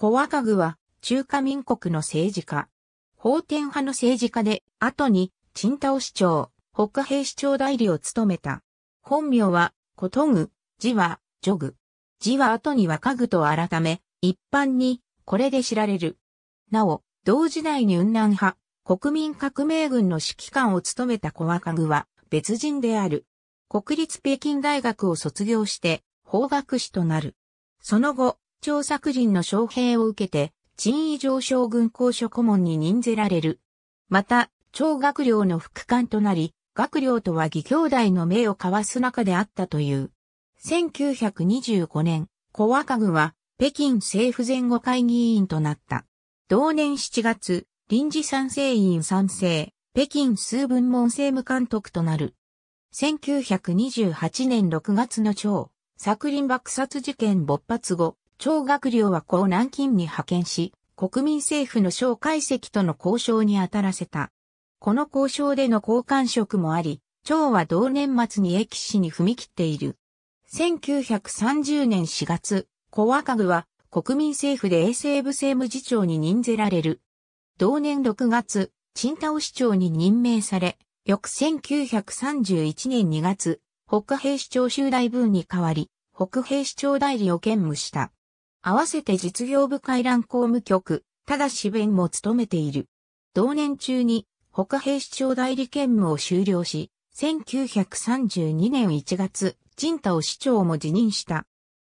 小若具は中華民国の政治家。法典派の政治家で、後に、陳田市長、北平市長代理を務めた。本名は、ことぐ、字は、ジョグ。字は後に若具と改め、一般に、これで知られる。なお、同時代に雲南派、国民革命軍の指揮官を務めた小若具は、別人である。国立北京大学を卒業して、法学士となる。その後、朝作人の招聘を受けて、陳異上将軍公所顧問に任ぜられる。また、長学寮の副官となり、学寮とは義兄弟の命を交わす中であったという。1925年、小若具は北京政府前後会議員となった。同年7月、臨時参政員参政、北京数分門政務監督となる。1928年6月の長、作林爆殺事件勃発後、張学寮はこ南京に派遣し、国民政府の小解析との交渉に当たらせた。この交渉での交換職もあり、長は同年末に駅市に踏み切っている。1930年4月、小若具は国民政府で衛生部政務次長に任ぜられる。同年6月、陳太市長に任命され、翌1931年2月、北兵市長州大分に代わり、北兵市長代理を兼務した。合わせて実業部会覧公務局、ただし弁も務めている。同年中に、北兵士長代理兼務を終了し、1932年1月、陣太を市長も辞任した。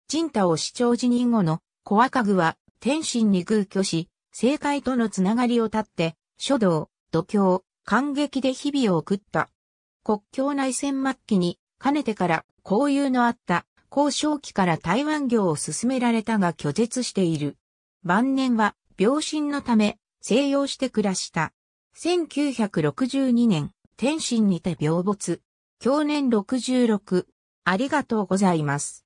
陣太を市長辞任後の小赤具は天津に空居し、政界とのつながりを立って、書道、度胸、感激で日々を送った。国境内戦末期に、かねてから交友のあった交渉期から台湾業を進められたが拒絶している。晩年は病身のため静養して暮らした。1962年、天津にて病没。去年66。ありがとうございます。